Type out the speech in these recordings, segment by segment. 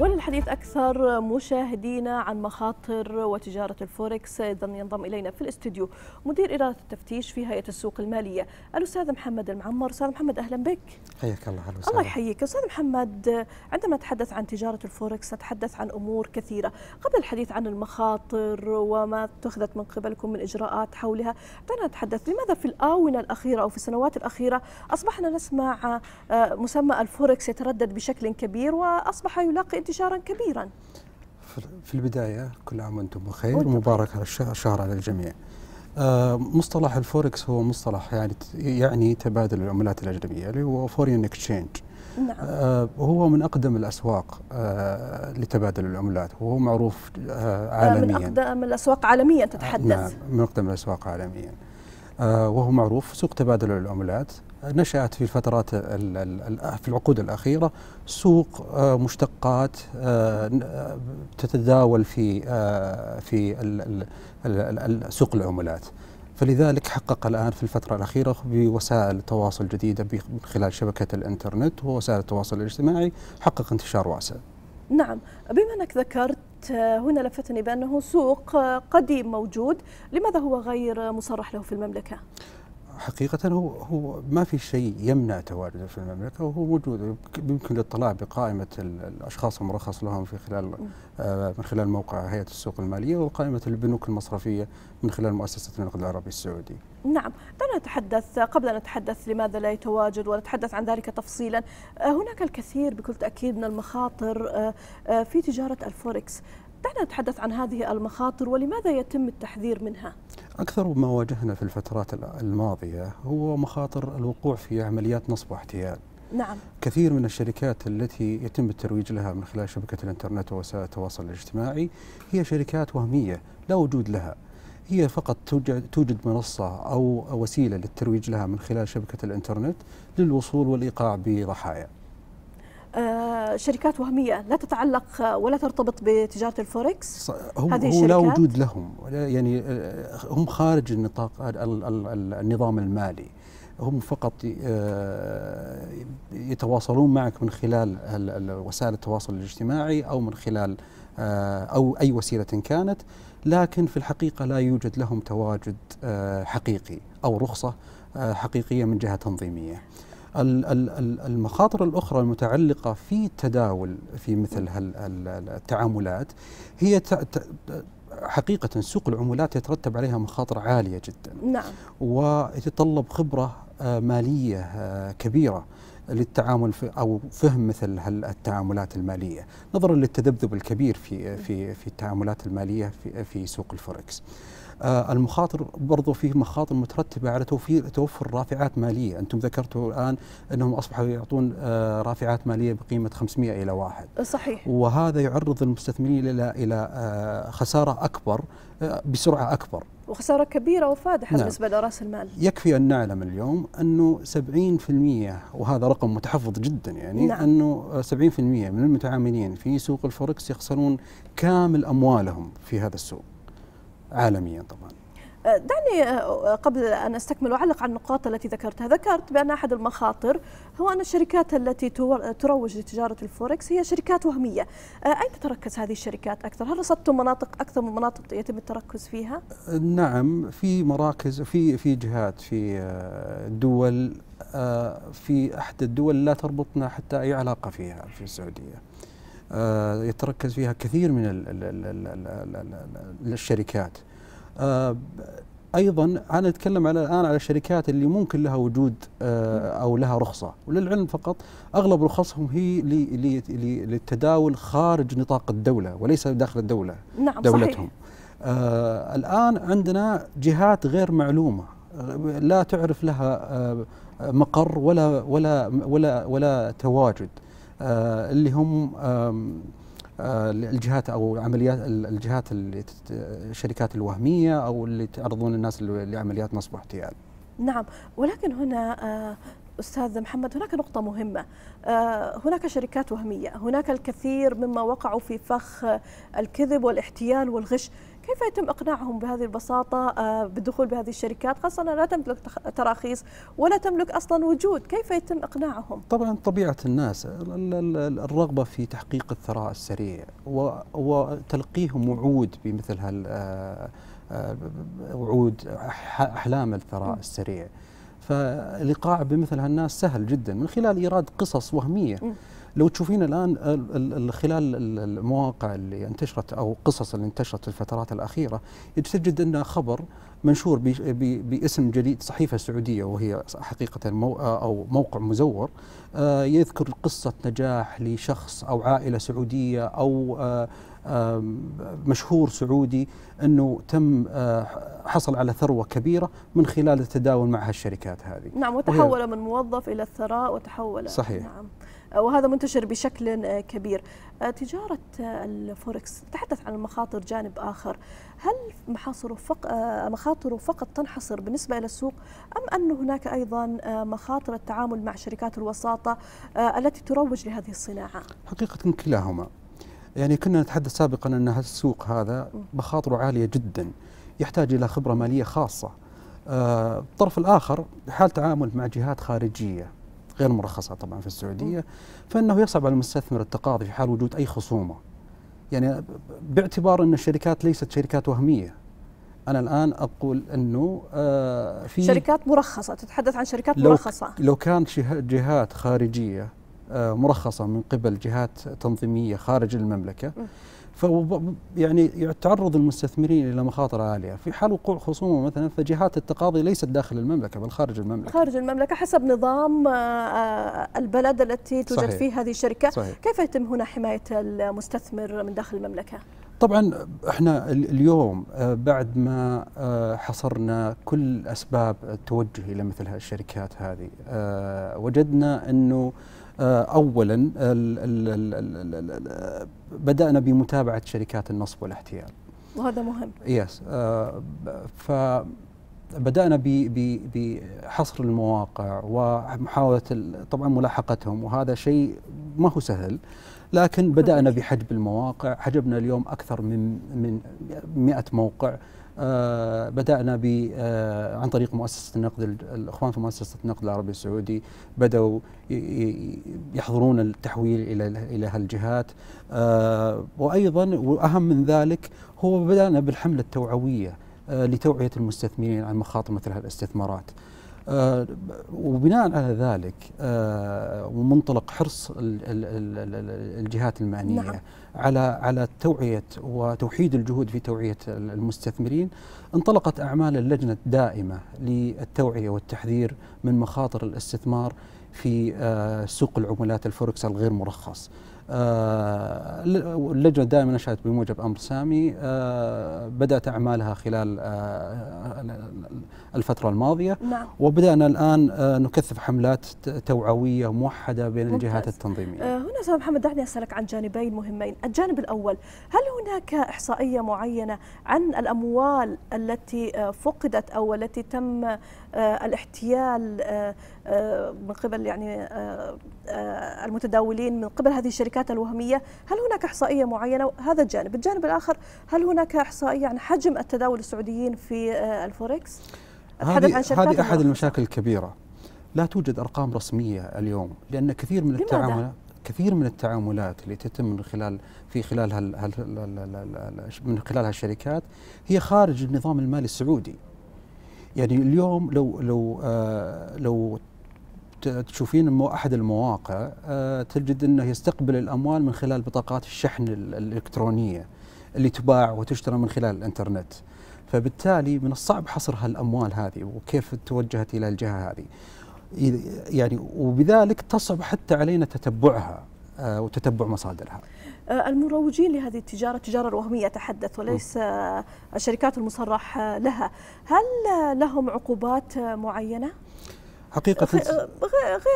وللحديث أكثر مشاهدينا عن مخاطر وتجارة الفوركس ايضا ينضم إلينا في الاستديو مدير إدارة التفتيش في هيئة السوق المالية الأستاذ محمد المعمر أستاذ محمد أهلا بك حياك الله أهلا الله يحييك أستاذ محمد عندما نتحدث عن تجارة الفوركس نتحدث عن أمور كثيرة قبل الحديث عن المخاطر وما اتخذت من قبلكم من إجراءات حولها دعنا نتحدث لماذا في الآونة الأخيرة أو في السنوات الأخيرة أصبحنا نسمع آه، مسمى الفوركس يتردد بشكل كبير وأصبح يلاقي انتشارا كبيرا في البداية كل عام وأنتم بخير مبارك الشهر على الجميع آه، مصطلح الفوركس هو مصطلح يعني يعني تبادل العملات الأجنبية اللي هو فورين اكسشينج نعم. آه، هو من أقدم الأسواق آه، لتبادل العملات وهو معروف عالميا من أقدم الأسواق عالميا تتحدث نعم من أقدم الأسواق عالميا آه، وهو معروف سوق تبادل العملات نشأت في الفترات في العقود الأخيرة سوق آه، مشتقات آه، تتداول في في سوق العملات فلذلك حقق الآن في الفترة الأخيرة بوسائل تواصل جديدة من خلال شبكة الإنترنت ووسائل التواصل الاجتماعي حقق انتشار واسع نعم بما أنك ذكرت آه، هنا لفتني بأنه سوق آه، قديم موجود لماذا هو غير مصرح له في المملكة؟ حقيقة هو هو ما في شيء يمنع تواجده في المملكة وهو موجود يمكن الاطلاع بقائمة الأشخاص المرخص لهم في خلال آه، من خلال موقع هيئة السوق المالية وقائمة البنوك المصرفية من خلال مؤسسة النقد العربي السعودي. نعم، دعنا نتحدث قبل أن نتحدث لماذا لا يتواجد ونتحدث عن ذلك تفصيلا، آه، هناك الكثير بكل تأكيد من المخاطر آه، في تجارة الفوركس، دعنا نتحدث عن هذه المخاطر ولماذا يتم التحذير منها؟ أكثر ما واجهنا في الفترات الماضية هو مخاطر الوقوع في عمليات نصب واحتيال نعم كثير من الشركات التي يتم الترويج لها من خلال شبكة الإنترنت ووسائل التواصل الاجتماعي هي شركات وهمية لا وجود لها هي فقط توجد منصة أو وسيلة للترويج لها من خلال شبكة الإنترنت للوصول والإيقاع بضحايا آه، شركات وهميه لا تتعلق ولا ترتبط بتجاره الفوركس هم هذه هو لا وجود لهم يعني آه، هم خارج النطاق النظام المالي هم فقط آه، يتواصلون معك من خلال وسائل التواصل الاجتماعي او من خلال او اي وسيله كانت لكن في الحقيقه لا يوجد لهم تواجد حقيقي او رخصه حقيقيه من جهه تنظيميه المخاطر الأخرى المتعلقة في التداول في مثل التعاملات هي حقيقة سوق العملات يترتب عليها مخاطر عالية جدا نعم. ويتطلب خبرة آه، مالية آه، كبيرة للتعامل في او فهم مثل التعاملات الماليه نظرا للتذبذب الكبير في آه، في في التعاملات الماليه في في سوق الفوركس. آه، المخاطر برضو فيه مخاطر مترتبة على توفير توفر رافعات مالية أنتم ذكرتوا الآن أنهم أصبحوا يعطون آه، رافعات مالية بقيمة 500 إلى واحد آه، صحيح وهذا يعرض المستثمرين إلى إلى خسارة أكبر بسرعة أكبر وخسارة كبيرة وفادحة نعم. بالنسبة لرأس المال يكفي أن نعلم اليوم أنه 70% وهذا رقم متحفظ جدا يعني نعم. أنه 70% من المتعاملين في سوق الفوركس يخسرون كامل أموالهم في هذا السوق عالميا طبعا أه، دعني أه، أه، قبل أن أستكمل أعلق على النقاط التي ذكرتها ذكرت بأن أحد المخاطر هو أن الشركات التي تروج لتجارة الفوركس هي شركات وهمية أين تتركز هذه الشركات أكثر؟ هل رصدتم مناطق أكثر من مناطق يتم التركز فيها؟ نعم في مراكز في في جهات في دول في أحد الدول لا تربطنا حتى أي علاقة فيها في السعودية آه، يتركز فيها كثير من الشركات آه، ايضا انا اتكلم على الان على الشركات اللي ممكن لها وجود آه، او لها رخصه وللعلم فقط اغلب رخصهم هي للتداول خارج نطاق الدوله وليس داخل الدوله نعم دولتهم صحيح. الان عندنا جهات غير معلومه لا تعرف لها مقر ولا ولا ولا ولا تواجد آه، اللي هم آه، الجهات او عمليات الجهات الشركات الوهميه او اللي تعرضون الناس لعمليات نصب واحتيال. نعم ولكن هنا آه، استاذ محمد هناك نقطه مهمه هناك شركات وهميه هناك الكثير مما وقعوا في فخ الكذب والاحتيال والغش كيف يتم اقناعهم بهذه البساطه آه، بالدخول بهذه الشركات خاصه لا تملك تراخيص ولا تملك اصلا وجود كيف يتم اقناعهم طبعا طبيعه الناس الرغبه في تحقيق الثراء السريع وتلقيهم وعود بمثل هال آه، آه، وعود احلام الثراء السريع فالايقاع بمثل هالناس سهل جدا من خلال ايراد قصص وهميه لو تشوفين الان خلال المواقع اللي انتشرت او قصص اللي انتشرت في الفترات الاخيره تجد ان خبر منشور باسم جديد صحيفه سعوديه وهي حقيقه مو او موقع مزور آه، يذكر قصه نجاح لشخص او عائله سعوديه او آه، مشهور سعودي انه تم آه، حصل على ثروه كبيره من خلال التداول مع هالشركات هذه نعم وتحول من موظف الى الثراء وتحول صحيح نعم آه، وهذا منتشر بشكل آه، كبير تجارة الفوركس تحدث عن المخاطر جانب آخر هل مخاطره مخاطره فقط تنحصر بالنسبة إلى السوق أم أن هناك أيضا مخاطر التعامل مع شركات الوساطة التي تروج لهذه الصناعة حقيقة كلاهما يعني كنا نتحدث سابقا أن السوق هذا مخاطره عالية جدا يحتاج إلى خبرة مالية خاصة آه الطرف الآخر حال تعامل مع جهات خارجية غير مرخصة طبعا في السعودية فإنه يصعب على المستثمر التقاضي في حال وجود أي خصومة يعني باعتبار أن الشركات ليست شركات وهمية أنا الآن أقول أنه آه في شركات مرخصة تتحدث عن شركات لو مرخصة لو كان جهات خارجية آه، مرخصة من قبل جهات تنظيمية خارج المملكة ف يعني تعرض المستثمرين الى مخاطر عاليه، في حال وقوع خصومه مثلا فجهات التقاضي ليست داخل المملكه بل خارج المملكه. خارج المملكه حسب نظام آه، آه، البلد التي توجد صحيح. فيه هذه الشركه، صحيح. كيف يتم هنا حمايه المستثمر من داخل المملكه؟ طبعا احنا اليوم بعد ما حصرنا كل اسباب التوجه الى مثل الشركات هذه وجدنا انه آه، اولا بدانا بمتابعه شركات النصب والاحتيال وهذا مهم يس آه، ف بدأنا بحصر المواقع ومحاولة طبعا ملاحقتهم وهذا شيء ما هو سهل لكن بدأنا بحجب المواقع حجبنا اليوم أكثر من من 100 موقع آه، بدأنا آه، عن طريق مؤسسة النقد الإخوان في مؤسسة النقد العربي السعودي بدأوا يحضرون التحويل إلى إلى هالجهات آه، وأيضا وأهم من ذلك هو بدأنا بالحملة التوعوية لتوعية المستثمرين عن مخاطر مثل هالاستثمارات آه، وبناء على ذلك آه، ومنطلق حرص الجهات المعنيه نعم. على على توعيه وتوحيد الجهود في توعيه المستثمرين انطلقت اعمال اللجنه الدائمه للتوعيه والتحذير من مخاطر الاستثمار في آه، سوق العملات الفوركس الغير مرخص آه، اللجنة دائما نشأت بموجب أمر سامي آه، بدأت أعمالها خلال آه، الفترة الماضية نعم. وبدأنا الآن نكثف حملات توعوية موحدة بين الجهات التنظيمية استاذ محمد دعني أسألك عن جانبين مهمين الجانب الأول هل هناك إحصائية معينة عن الأموال التي آه، فقدت أو التي تم آه، الاحتيال آه، من قبل يعني المتداولين من قبل هذه الشركات الوهمية هل هناك إحصائية معينة هذا الجانب الجانب الآخر هل هناك إحصائية عن حجم التداول السعوديين في الفوركس هذه, هذه أحد المشاكل الكبيرة لا توجد أرقام رسمية اليوم لأن كثير من التعاملات كثير من التعاملات اللي تتم من خلال في خلال هال هال من خلال هالشركات هي خارج النظام المالي السعودي يعني اليوم لو لو آه لو تشوفين احد المواقع آه تجد انه يستقبل الاموال من خلال بطاقات الشحن الالكترونيه اللي تباع وتشترى من خلال الانترنت فبالتالي من الصعب حصر هالاموال هذه وكيف توجهت الى الجهه هذه يعني وبذلك تصعب حتى علينا تتبعها آه، وتتبع مصادرها آه، المروجين لهذه التجارة تجارة وهمية أتحدث وليس الشركات المصرح لها هل لهم عقوبات معينة؟ حقيقة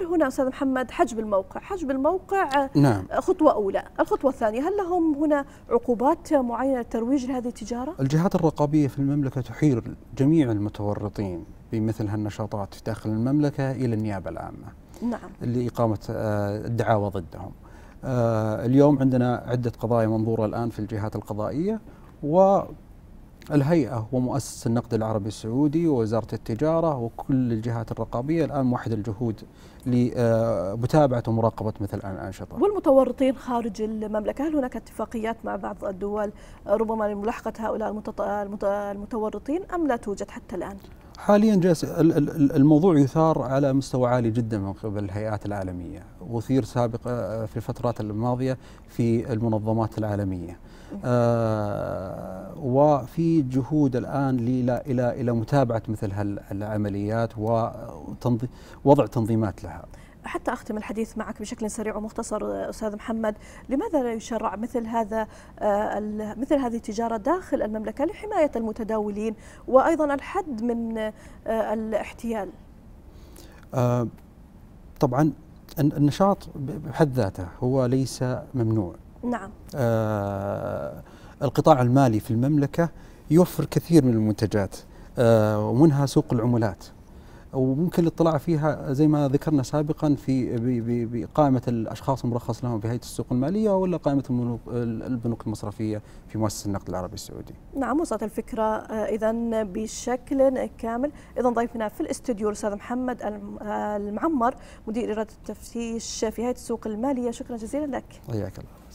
غير هنا أستاذ محمد حجب الموقع حجب الموقع نعم. آه، خطوة أولى الخطوة الثانية هل لهم هنا عقوبات معينة للترويج لهذه التجارة؟ الجهات الرقابية في المملكة تحيل جميع المتورطين بمثل هالنشاطات داخل المملكة إلى النيابة العامة نعم لإقامة آه، الدعاوى ضدهم آه، اليوم عندنا عدة قضايا منظورة الآن في الجهات القضائية و الهيئة ومؤسسة النقد العربي السعودي ووزارة التجارة وكل الجهات الرقابية الآن موحدة الجهود لمتابعة آه، ومراقبة مثل الأنشطة والمتورطين خارج المملكة هل هناك اتفاقيات مع بعض الدول ربما لملاحقة هؤلاء المتورطين أم لا توجد حتى الآن؟ حاليا جالس الموضوع يثار على مستوى عالي جدا من قبل الهيئات العالميه، وثير سابقا آه، في الفترات الماضيه في المنظمات العالميه. آه وفي جهود الان الى الى الى متابعه مثل هالعمليات ووضع تنظيمات لها. حتى أختم الحديث معك بشكل سريع ومختصر أستاذ محمد لماذا لا يشرع مثل هذا آه، مثل هذه التجارة داخل المملكة لحماية المتداولين وأيضا الحد من آه، الاحتيال آه، طبعا النشاط بحد ذاته هو ليس ممنوع نعم القطاع المالي في المملكة يوفر كثير من المنتجات ومنها سوق العملات وممكن الاطلاع فيها زي ما ذكرنا سابقا في بقائمه الاشخاص المرخص لهم في هيئه السوق الماليه ولا قائمه البنوك المصرفيه في مؤسسه النقد العربي السعودي. نعم وصلت الفكره آه، اذا بشكل كامل، اذا ضيفنا في الاستوديو الاستاذ محمد المعمر مدير اداره التفتيش في هيئه السوق الماليه، شكرا جزيلا لك. حياك الله.